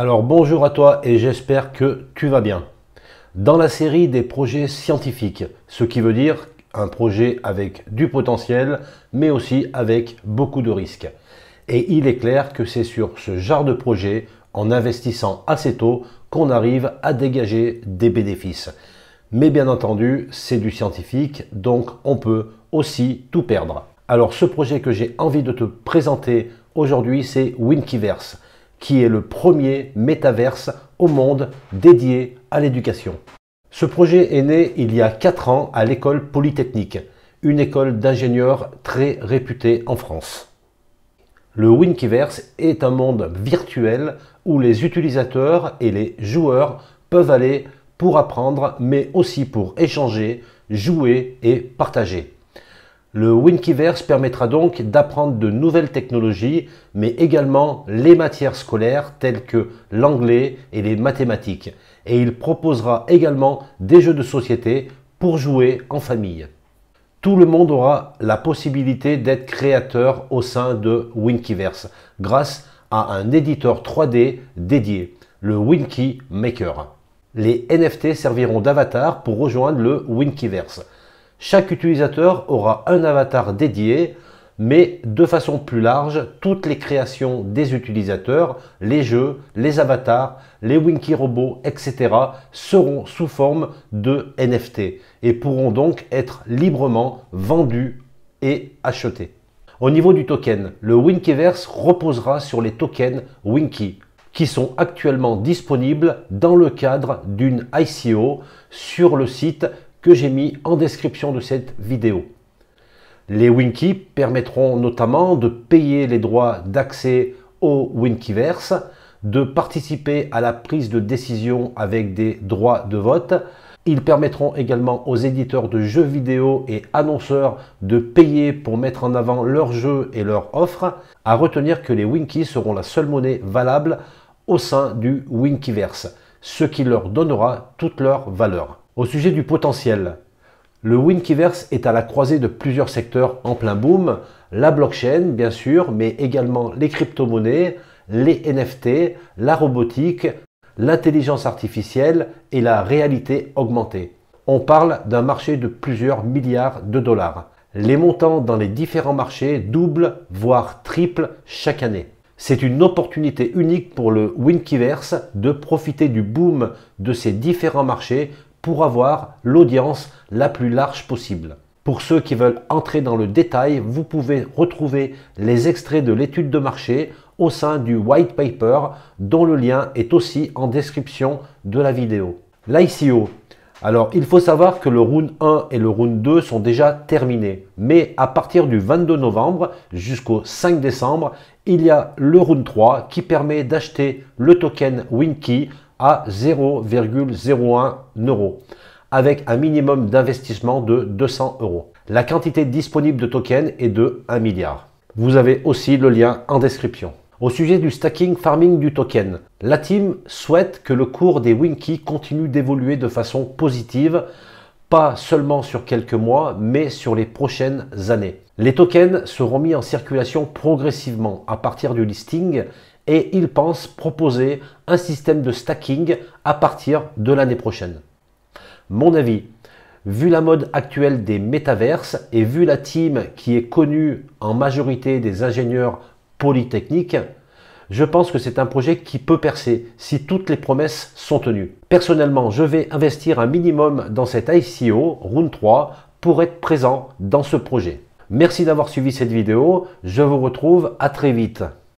Alors bonjour à toi et j'espère que tu vas bien. Dans la série des projets scientifiques, ce qui veut dire un projet avec du potentiel mais aussi avec beaucoup de risques. Et il est clair que c'est sur ce genre de projet, en investissant assez tôt, qu'on arrive à dégager des bénéfices. Mais bien entendu, c'est du scientifique, donc on peut aussi tout perdre. Alors ce projet que j'ai envie de te présenter aujourd'hui, c'est Winkiverse qui est le premier métaverse au monde dédié à l'éducation. Ce projet est né il y a 4 ans à l'école polytechnique, une école d'ingénieurs très réputée en France. Le Winkiverse est un monde virtuel où les utilisateurs et les joueurs peuvent aller pour apprendre, mais aussi pour échanger, jouer et partager. Le Winkiverse permettra donc d'apprendre de nouvelles technologies, mais également les matières scolaires telles que l'anglais et les mathématiques. Et il proposera également des jeux de société pour jouer en famille. Tout le monde aura la possibilité d'être créateur au sein de Winkiverse grâce à un éditeur 3D dédié, le Winky Maker. Les NFT serviront d'avatar pour rejoindre le Winkiverse. Chaque utilisateur aura un avatar dédié, mais de façon plus large, toutes les créations des utilisateurs, les jeux, les avatars, les Winky robots, etc. seront sous forme de NFT et pourront donc être librement vendus et achetés. Au niveau du token, le Winkyverse reposera sur les tokens Winky qui sont actuellement disponibles dans le cadre d'une ICO sur le site que j'ai mis en description de cette vidéo. Les Winky permettront notamment de payer les droits d'accès au Winkiverse, de participer à la prise de décision avec des droits de vote. Ils permettront également aux éditeurs de jeux vidéo et annonceurs de payer pour mettre en avant leurs jeux et leurs offres. À retenir que les Winkies seront la seule monnaie valable au sein du Winkiverse, ce qui leur donnera toute leur valeur. Au sujet du potentiel, le Winkiverse est à la croisée de plusieurs secteurs en plein boom, la blockchain bien sûr, mais également les crypto-monnaies, les NFT, la robotique, l'intelligence artificielle et la réalité augmentée. On parle d'un marché de plusieurs milliards de dollars. Les montants dans les différents marchés doublent, voire triplent chaque année. C'est une opportunité unique pour le Winkiverse de profiter du boom de ces différents marchés pour avoir l'audience la plus large possible. Pour ceux qui veulent entrer dans le détail, vous pouvez retrouver les extraits de l'étude de marché au sein du white paper dont le lien est aussi en description de la vidéo. L'ICO. Alors il faut savoir que le round 1 et le round 2 sont déjà terminés, mais à partir du 22 novembre jusqu'au 5 décembre, il y a le round 3 qui permet d'acheter le token Winky à 0,01 euro avec un minimum d'investissement de 200 euros. La quantité disponible de tokens est de 1 milliard. Vous avez aussi le lien en description. Au sujet du stacking farming du token, la team souhaite que le cours des Winky continue d'évoluer de façon positive, pas seulement sur quelques mois, mais sur les prochaines années. Les tokens seront mis en circulation progressivement à partir du listing et il pense proposer un système de stacking à partir de l'année prochaine. Mon avis, vu la mode actuelle des métaverses et vu la team qui est connue en majorité des ingénieurs polytechniques, je pense que c'est un projet qui peut percer si toutes les promesses sont tenues. Personnellement, je vais investir un minimum dans cette ICO, Round 3, pour être présent dans ce projet. Merci d'avoir suivi cette vidéo, je vous retrouve à très vite.